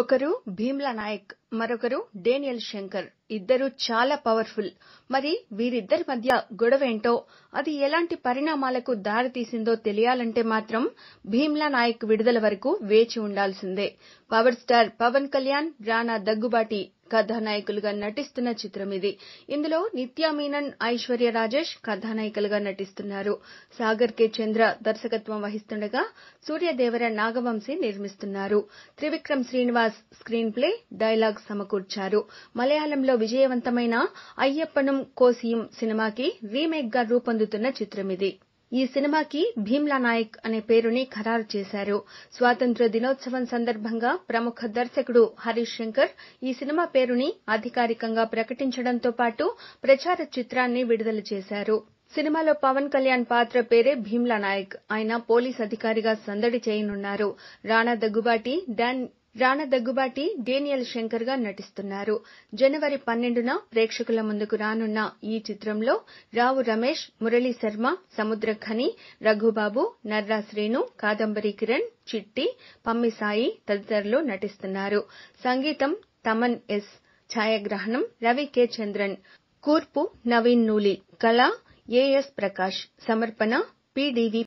ఒకరు భీమ్లా నాయక్ మరొకరు డేనియల్ శంకర్ ఇద్దరూ చాలా పవర్ఫుల్ మరి వీరిద్దరి మధ్య గొడవేంటో అది ఎలాంటి పరిణామాలకు దారితీసిందో తెలియాలంటే మాత్రం భీమ్లా నాయక్ విడుదల వరకు వేచి ఉండాల్సిందే పవర్ స్టార్ పవన్ కళ్యాణ్ రానా దగ్గుబాటి కథానాయకులుగా నటిస్తున్న చిత్రం ఇది ఇందులో నిత్యా మీనన్ ఐశ్వర్య రాజేష్ కథానాయకులుగా నటిస్తున్నారు సాగర్ కె చంద్ర దర్శకత్వం వహిస్తుండగా సూర్యదేవర నాగవంశీ నిర్మిస్తున్నారు Trivikram Srinivas screenplay dialogue సమకూర్చారు మలయాళంలో విజయవంతమైన అయ్యప్పనం కోసియం సినిమాకి రీమేక్ గా రూపొందుతున్న చిత్రమిది ఈ సినిమాకి భీమ్లా నాయక్ అనే పేరుని ఖరారు చేశారు స్వాతంత్ర దినోత్సవం సందర్భంగా ప్రముఖ దర్శకుడు హరీష్ శంకర్ ఈ సినిమా పేరుని అధికారికంగా ప్రకటించడంతో పాటు ప్రచార చిత్రాన్ని విడుదల చేశారు సినిమాలో పవన్ కళ్యాణ్ పాత్ర పేరే భీమ్లా నాయక్ ఆయన పోలీస్ అధికారిగా సందడి చేయనున్నారు రాణా దగ్గుబాటి డాన్ రానా దగ్గుబాటి డేనియల్ శంకర్ గా నటిస్తున్నారు జనవరి 12న ప్రేక్షకుల ముందుకు రానున్న ఈ చిత్రంలో రావు రమేష్ మురళీ శర్మ సముద్ర ఖని రఘుబాబు నర్రా శ్రీను కాదంబరి కిరణ్ చిట్టి పమ్మి సాయి తదితరులు నటిస్తున్నారు సంగీతం తమన్ ఎస్ ఛాయాగ్రహణం రవి కె చంద్రన్ కూర్పు నవీన్ నూలి కళ ఏఎస్ ప్రకాష్ సమర్పణ పిడివి